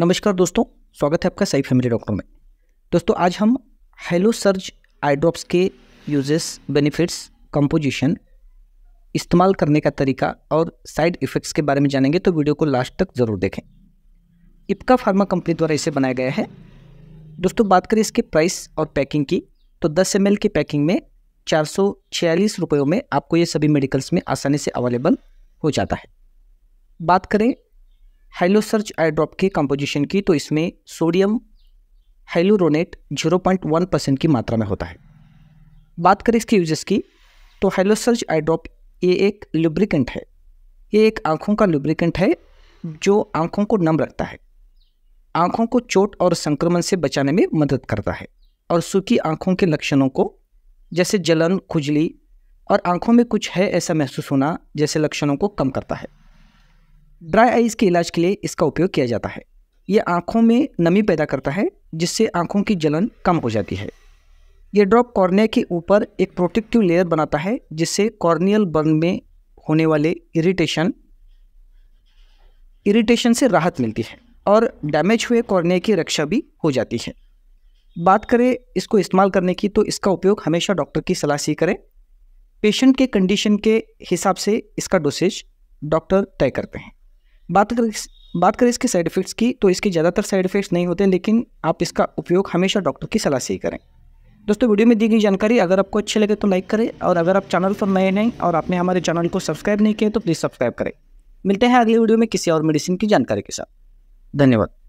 नमस्कार दोस्तों स्वागत है आपका सही फैमिली डॉक्टर में दोस्तों आज हम हेलो सर्ज आई ड्रॉप्स के यूजेस बेनिफिट्स कंपोजिशन इस्तेमाल करने का तरीका और साइड इफ़ेक्ट्स के बारे में जानेंगे तो वीडियो को लास्ट तक ज़रूर देखें इपका फार्मा कंपनी द्वारा इसे बनाया गया है दोस्तों बात करें इसके प्राइस और पैकिंग की तो दस एम की पैकिंग में चार सौ रुपयों में आपको ये सभी मेडिकल्स में आसानी से अवेलेबल हो जाता है बात करें हेलो सर्च आई ड्रॉप के कंपोजिशन की तो इसमें सोडियम हेलोरोनेट 0.1 परसेंट की मात्रा में होता है बात करें इसके यूजेस की तो हेलो सर्च आई ड्रॉप ये एक लुब्रिकेंट है ये एक आँखों का लुब्रिकेंट है जो आँखों को नम रखता है आँखों को चोट और संक्रमण से बचाने में मदद करता है और सूखी आँखों के लक्षणों को जैसे जलन खुजली और आँखों में कुछ है ऐसा महसूस होना जैसे लक्षणों को कम करता है ड्राई आइज़ के इलाज के लिए इसका उपयोग किया जाता है ये आँखों में नमी पैदा करता है जिससे आँखों की जलन कम हो जाती है ये ड्रॉप कॉर्निया के ऊपर एक प्रोटेक्टिव लेयर बनाता है जिससे कॉर्नियल बर्न में होने वाले इरिटेशन इरिटेशन से राहत मिलती है और डैमेज हुए कॉर्निया की रक्षा भी हो जाती है बात करें इसको इस्तेमाल करने की तो इसका उपयोग हमेशा डॉक्टर की सलाह से करें पेशेंट के कंडीशन के हिसाब से इसका डोसेज डॉक्टर तय करते हैं बात कर बात करें इसके साइड इफ़ेक्ट्स की तो इसके ज़्यादातर साइड इफ़ेक्ट्स नहीं होते लेकिन आप इसका उपयोग हमेशा डॉक्टर की सलाह से ही करें दोस्तों वीडियो में दी गई जानकारी अगर आपको अच्छे लगे तो लाइक करें और अगर आप चैनल पर नए हैं और आपने हमारे चैनल को सब्सक्राइब नहीं किया तो प्लीज़ सब्सक्राइब करें मिलते हैं अगले वीडियो में किसी और मेडिसिन की जानकारी के साथ धन्यवाद